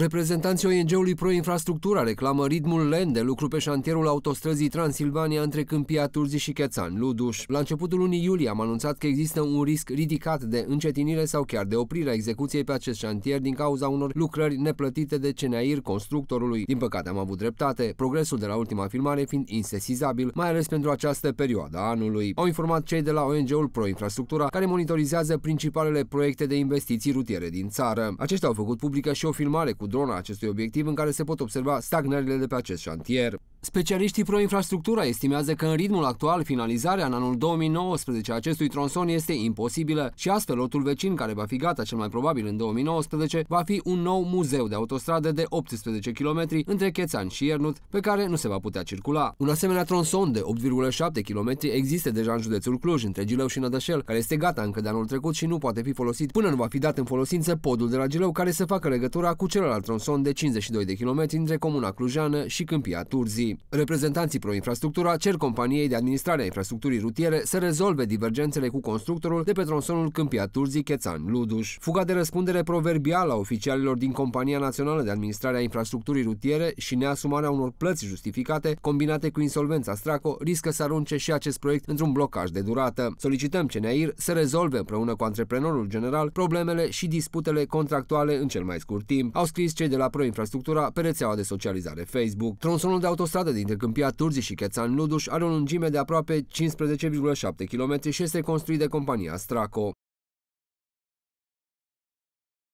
Reprezentanții ONG-ului Pro-Infrastructura reclamă ritmul lent de lucru pe șantierul autostrăzii Transilvania între Câmpia Turzii și Chețan, Luduș. La începutul lunii iulie am anunțat că există un risc ridicat de încetinire sau chiar de oprire a execuției pe acest șantier din cauza unor lucrări neplătite de CNAIR constructorului. Din păcate am avut dreptate, progresul de la ultima filmare fiind insesizabil, mai ales pentru această perioadă a anului. Au informat cei de la ONG-ul Pro-Infrastructura, care monitorizează principalele proiecte de investiții rutiere din țară. Aceștia au făcut publică și o filmare cu cu drona acestui obiectiv în care se pot observa stagnările de pe acest șantier. Specialiștii pro-infrastructura estimează că în ritmul actual finalizarea în anul 2019 a acestui tronson este imposibilă și astfel lotul vecin care va fi gata cel mai probabil în 2019 va fi un nou muzeu de autostradă de 18 km între Chețan și Iernut pe care nu se va putea circula. Un asemenea tronson de 8,7 km există deja în județul Cluj, între Gileu și Nădășel, care este gata încă de anul trecut și nu poate fi folosit până nu va fi dat în folosință podul de la Gileu care să facă legătura cu celălalt tronson de 52 de km între Comuna Clujeană și Câmpia Turzii. Reprezentanții pro-infrastructura cer companiei de administrare a infrastructurii rutiere să rezolve divergențele cu constructorul de pe tronsonul Câmpia Turzii Chețan Luduș. Fuga de răspundere proverbială a oficialilor din Compania Națională de Administrare a Infrastructurii Rutiere și neasumarea unor plăți justificate, combinate cu insolvența Straco, riscă să arunce și acest proiect într-un blocaj de durată. Solicităm CNAIR să rezolve împreună cu antreprenorul general problemele și disputele contractuale în cel mai scurt timp, au scris cei de la Pro Infrastructura pe rețeaua de socializare Facebook. Tronsonul de autostradă stradă dintre Câmpia Turzii și Chețan Luduș are o lungime de aproape 15,7 km și este construit de compania Straco.